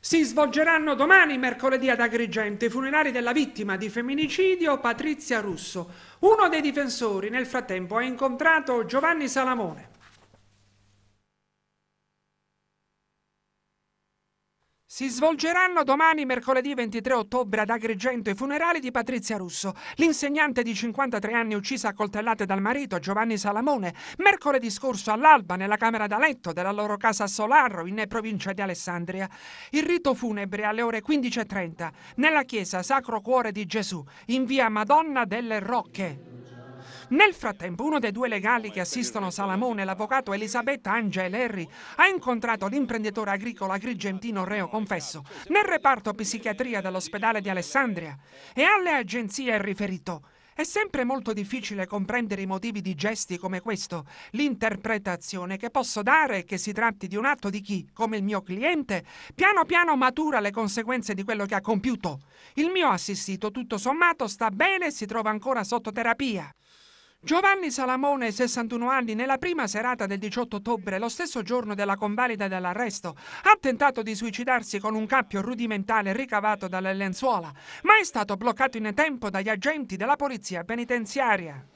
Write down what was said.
Si svolgeranno domani, mercoledì, ad Agrigento i funerali della vittima di femminicidio Patrizia Russo. Uno dei difensori nel frattempo ha incontrato Giovanni Salamone. Si svolgeranno domani mercoledì 23 ottobre ad Agrigento i funerali di Patrizia Russo, l'insegnante di 53 anni uccisa a coltellate dal marito Giovanni Salamone, mercoledì scorso all'alba nella camera da letto della loro casa a Solarro in provincia di Alessandria. Il rito funebre alle ore 15.30 nella chiesa Sacro Cuore di Gesù in via Madonna delle Rocche. Nel frattempo uno dei due legali che assistono Salamone, l'avvocato Elisabetta Angel Henry, ha incontrato l'imprenditore agricolo agrigentino reo confesso nel reparto psichiatria dell'ospedale di Alessandria e alle agenzie è riferito è sempre molto difficile comprendere i motivi di gesti come questo. L'interpretazione che posso dare è che si tratti di un atto di chi, come il mio cliente, piano piano matura le conseguenze di quello che ha compiuto. Il mio assistito, tutto sommato, sta bene e si trova ancora sotto terapia. Giovanni Salamone, 61 anni, nella prima serata del 18 ottobre, lo stesso giorno della convalida dell'arresto, ha tentato di suicidarsi con un cappio rudimentale ricavato dalle lenzuola, ma è stato bloccato in tempo dagli agenti della polizia penitenziaria.